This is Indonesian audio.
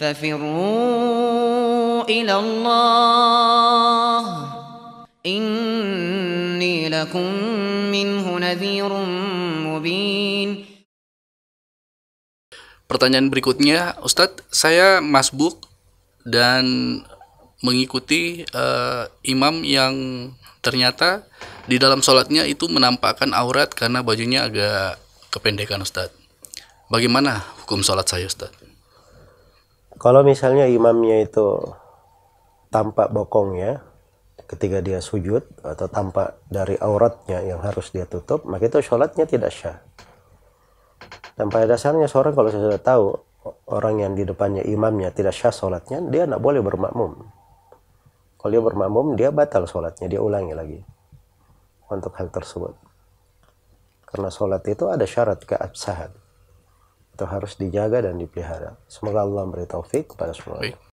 ففروا إلى الله إني لكم منه نذير مبين Pertanyaan berikutnya, Ustadz, saya masbuk dan mengikuti uh, imam yang ternyata di dalam sholatnya itu menampakkan aurat karena bajunya agak kependekan Ustadz. Bagaimana hukum sholat saya Ustadz? Kalau misalnya imamnya itu tampak bokongnya ketika dia sujud atau tampak dari auratnya yang harus dia tutup, maka itu sholatnya tidak syah. Dan pada dasarnya seorang kalau saya sudah tahu orang yang di depannya imamnya tidak syah sholatnya, dia tidak boleh bermakmum. Kalau dia bermakmum, dia batal sholatnya, dia ulangi lagi untuk hal tersebut. Karena sholat itu ada syarat keabsahan itu harus dijaga dan dipelihara. Semoga Allah memberi taufik kepada semuanya. Baik.